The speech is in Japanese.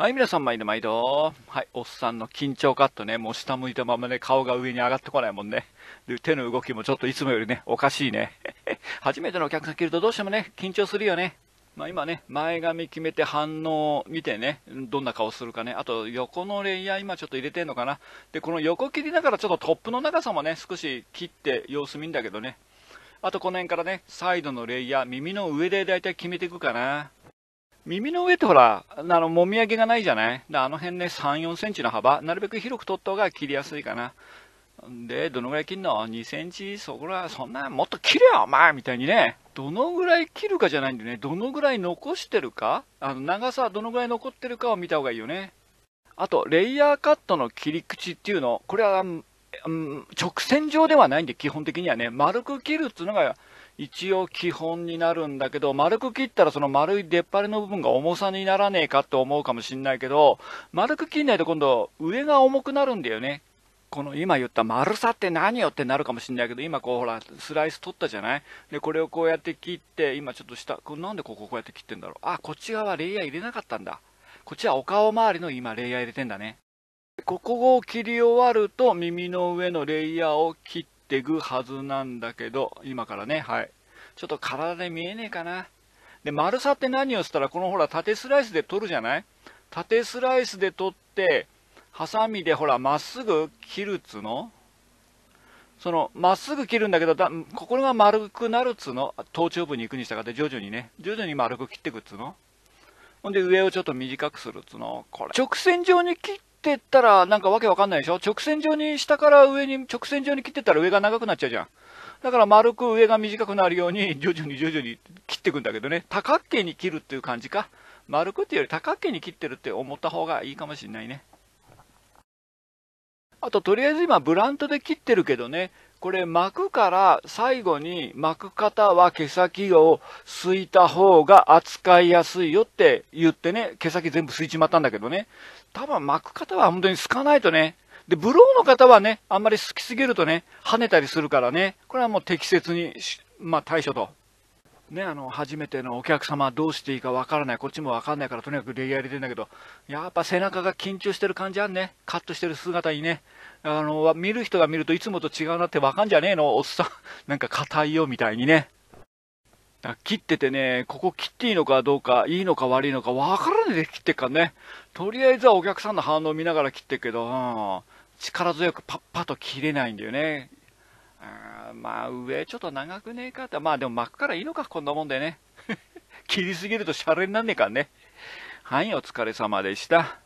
はい、皆さん、毎度毎度。はい、おっさんの緊張カットね、もう下向いたままね、顔が上に上がってこないもんね。で、手の動きもちょっといつもよりね、おかしいね。初めてのお客さん来るとどうしてもね、緊張するよね。まあ、今ね、前髪決めて反応を見てね、どんな顔するかね、あと横のレイヤー、今ちょっと入れてんのかな、でこの横切りながらちょっとトップの長さもね、少し切って様子見んだけどね、あとこの辺からね、サイドのレイヤー、耳の上で大体決めていくかな、耳の上ってほら、あの、もみあげがないじゃないあの辺ね、3、4センチの幅、なるべく広く取った方が切りやすいかな。で、どのぐらい切るの ?2 センチそこら、そんな、もっと切れよ、お前みたいにね。どのぐらい切るかじゃないんでね、どのぐらい残してるか、あの長さはどのぐらい残ってるかを見た方がいいよね。あと、レイヤーカットの切り口っていうの、これは、うん、直線上ではないんで、基本的にはね、丸く切るっていうのが一応基本になるんだけど、丸く切ったらその丸い出っ張りの部分が重さにならねえかって思うかもしんないけど、丸く切んないと今度上が重くなるんだよね。この今言った丸さって何よってなるかもしんないけど、今こうほら、スライス取ったじゃないで、これをこうやって切って、今ちょっと下、これなんでこここうやって切ってんだろうあ、こっち側レイヤー入れなかったんだ。こっちはお顔周りの今レイヤー入れてんだね。ここを切り終わると耳の上のレイヤーを切って、ってぐはずなんだけど、今からね、はい。ちょっと体で見えねえかな。で、丸さって何をしたら、このほら、縦スライスで取るじゃない縦スライスで取って、ハサミでほら、まっすぐ切るっつのその、まっすぐ切るんだけど、だここが丸くなるっつの頭頂部に行くにしたかって、徐々にね、徐々に丸く切っていくっつのほんで、上をちょっと短くするっつのこれ。直線上に切っってったらなんかわけわかんないでしょ直線上に下から上に直線上に切ってったら上が長くなっちゃうじゃん。だから丸く上が短くなるように徐々に徐々に切っていくんだけどね、多角形に切るっていう感じか。丸くっていうより多角形に切ってるって思った方がいいかもしれないね。あととりあえず今ブラントで切ってるけどね、これ巻くから最後に巻く方は毛先をすいた方が扱いやすいよって言ってね、毛先全部すいちまったんだけどね。多分巻く方は本当にすかないとね。で、ブローの方はね、あんまり好きすぎるとね、跳ねたりするからね、これはもう適切に、まあ対処とね、あの初めてのお客様どうしていいかわからないこっちもわからないからとにかくレイヤー入れてるんだけどやっぱ背中が緊張してる感じあんねカットしてる姿にねあの見る人が見るといつもと違うなってわかんじゃねえのおっさん なんか硬いよみたいにね切っててね、ここ切っていいのかどうか、いいのか悪いのか分からないで切ってっからね、とりあえずはお客さんの反応を見ながら切ってくけど、うん、力強くパッパと切れないんだよね。うんまあ上ちょっと長くねえかって、まあでも巻くからいいのか、こんなもんでね。切りすぎるとシャレになんねえからね。はい、お疲れ様でした。